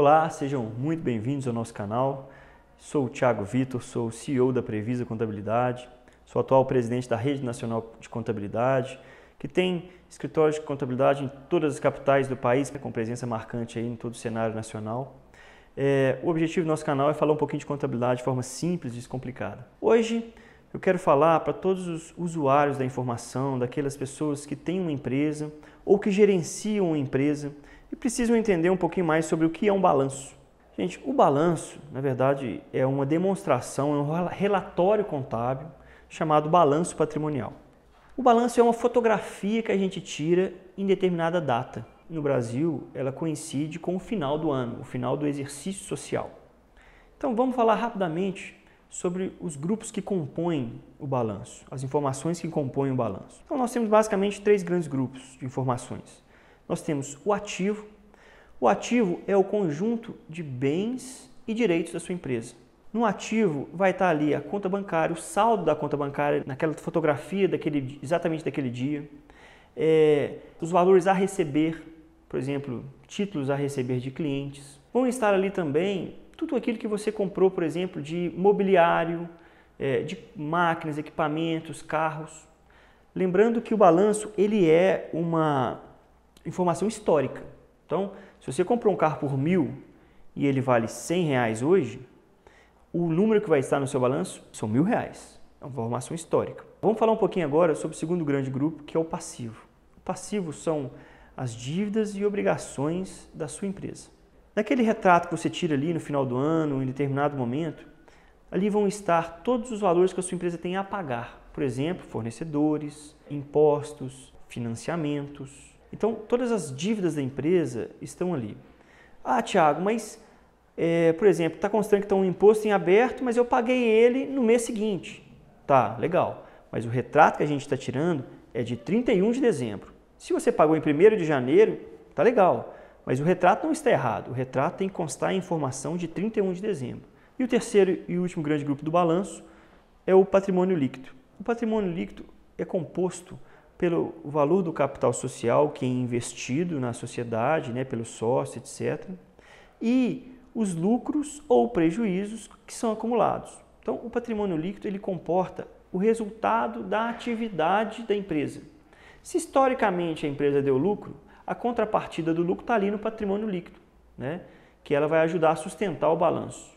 Olá, sejam muito bem-vindos ao nosso canal. Sou o Thiago Vitor, sou o CEO da Previsa Contabilidade, sou atual presidente da Rede Nacional de Contabilidade, que tem escritórios de contabilidade em todas as capitais do país, com presença marcante aí em todo o cenário nacional. É, o objetivo do nosso canal é falar um pouquinho de contabilidade de forma simples e descomplicada. Hoje eu quero falar para todos os usuários da informação, daquelas pessoas que têm uma empresa ou que gerenciam uma empresa e precisam entender um pouquinho mais sobre o que é um balanço. Gente, o balanço, na verdade, é uma demonstração, é um relatório contábil chamado balanço patrimonial. O balanço é uma fotografia que a gente tira em determinada data. No Brasil, ela coincide com o final do ano, o final do exercício social. Então, vamos falar rapidamente sobre os grupos que compõem o balanço, as informações que compõem o balanço. Então, nós temos basicamente três grandes grupos de informações. Nós temos o ativo. O ativo é o conjunto de bens e direitos da sua empresa. No ativo vai estar ali a conta bancária, o saldo da conta bancária, naquela fotografia daquele, exatamente daquele dia, é, os valores a receber, por exemplo, títulos a receber de clientes. Vão estar ali também tudo aquilo que você comprou, por exemplo, de mobiliário, é, de máquinas, equipamentos, carros. Lembrando que o balanço ele é uma informação histórica. Então, se você comprou um carro por mil e ele vale 100 reais hoje, o número que vai estar no seu balanço são mil reais. É uma informação histórica. Vamos falar um pouquinho agora sobre o segundo grande grupo, que é o passivo. O passivo são as dívidas e obrigações da sua empresa. Naquele retrato que você tira ali no final do ano, em determinado momento, ali vão estar todos os valores que a sua empresa tem a pagar. Por exemplo, fornecedores, impostos, financiamentos, então, todas as dívidas da empresa estão ali. Ah, Tiago, mas, é, por exemplo, está constando que está um imposto em aberto, mas eu paguei ele no mês seguinte. Tá, legal. Mas o retrato que a gente está tirando é de 31 de dezembro. Se você pagou em 1 de janeiro, tá legal. Mas o retrato não está errado. O retrato tem que constar a informação de 31 de dezembro. E o terceiro e último grande grupo do balanço é o patrimônio líquido. O patrimônio líquido é composto pelo valor do capital social que é investido na sociedade, né, pelo sócio, etc. E os lucros ou prejuízos que são acumulados. Então, o patrimônio líquido ele comporta o resultado da atividade da empresa. Se historicamente a empresa deu lucro, a contrapartida do lucro está ali no patrimônio líquido, né? que ela vai ajudar a sustentar o balanço.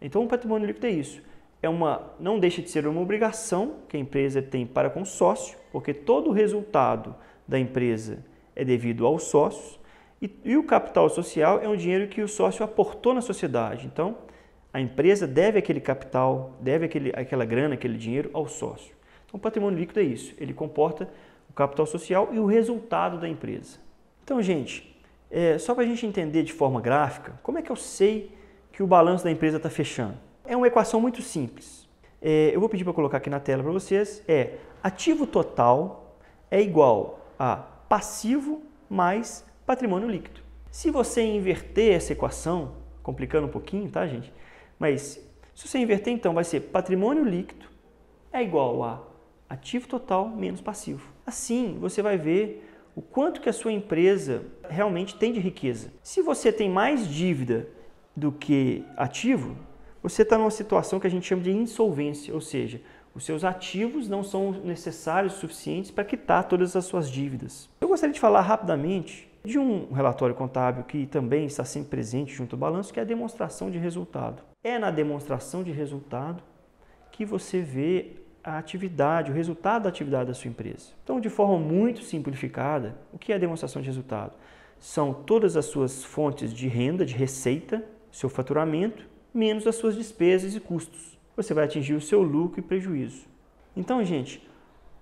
Então, o patrimônio líquido é isso é uma, não deixa de ser uma obrigação que a empresa tem para com o sócio, porque todo o resultado da empresa é devido aos sócios, e, e o capital social é um dinheiro que o sócio aportou na sociedade. Então, a empresa deve aquele capital, deve aquele, aquela grana, aquele dinheiro ao sócio. Então, o patrimônio líquido é isso, ele comporta o capital social e o resultado da empresa. Então, gente, é, só para a gente entender de forma gráfica, como é que eu sei que o balanço da empresa está fechando? É uma equação muito simples. É, eu vou pedir para colocar aqui na tela para vocês. É ativo total é igual a passivo mais patrimônio líquido. Se você inverter essa equação, complicando um pouquinho, tá, gente? Mas se você inverter, então vai ser patrimônio líquido é igual a ativo total menos passivo. Assim, você vai ver o quanto que a sua empresa realmente tem de riqueza. Se você tem mais dívida do que ativo, você está numa situação que a gente chama de insolvência, ou seja, os seus ativos não são necessários suficientes para quitar todas as suas dívidas. Eu gostaria de falar rapidamente de um relatório contábil que também está sempre presente junto ao balanço, que é a demonstração de resultado. É na demonstração de resultado que você vê a atividade, o resultado da atividade da sua empresa. Então, de forma muito simplificada, o que é a demonstração de resultado? São todas as suas fontes de renda, de receita, seu faturamento, menos as suas despesas e custos. Você vai atingir o seu lucro e prejuízo. Então, gente,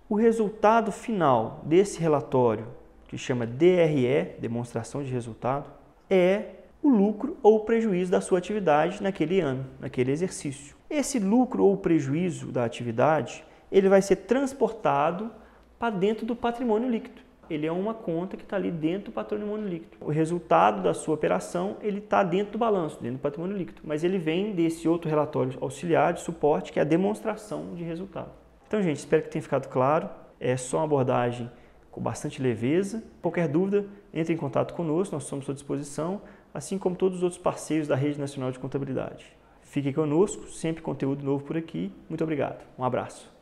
o resultado final desse relatório, que chama DRE, demonstração de resultado, é o lucro ou o prejuízo da sua atividade naquele ano, naquele exercício. Esse lucro ou prejuízo da atividade, ele vai ser transportado para dentro do patrimônio líquido. Ele é uma conta que está ali dentro do patrimônio líquido. O resultado da sua operação ele está dentro do balanço, dentro do patrimônio líquido, mas ele vem desse outro relatório auxiliar de suporte que é a demonstração de resultado. Então, gente, espero que tenha ficado claro. É só uma abordagem com bastante leveza. Qualquer dúvida, entre em contato conosco, nós estamos à disposição, assim como todos os outros parceiros da Rede Nacional de Contabilidade. Fique conosco, sempre conteúdo novo por aqui. Muito obrigado. Um abraço.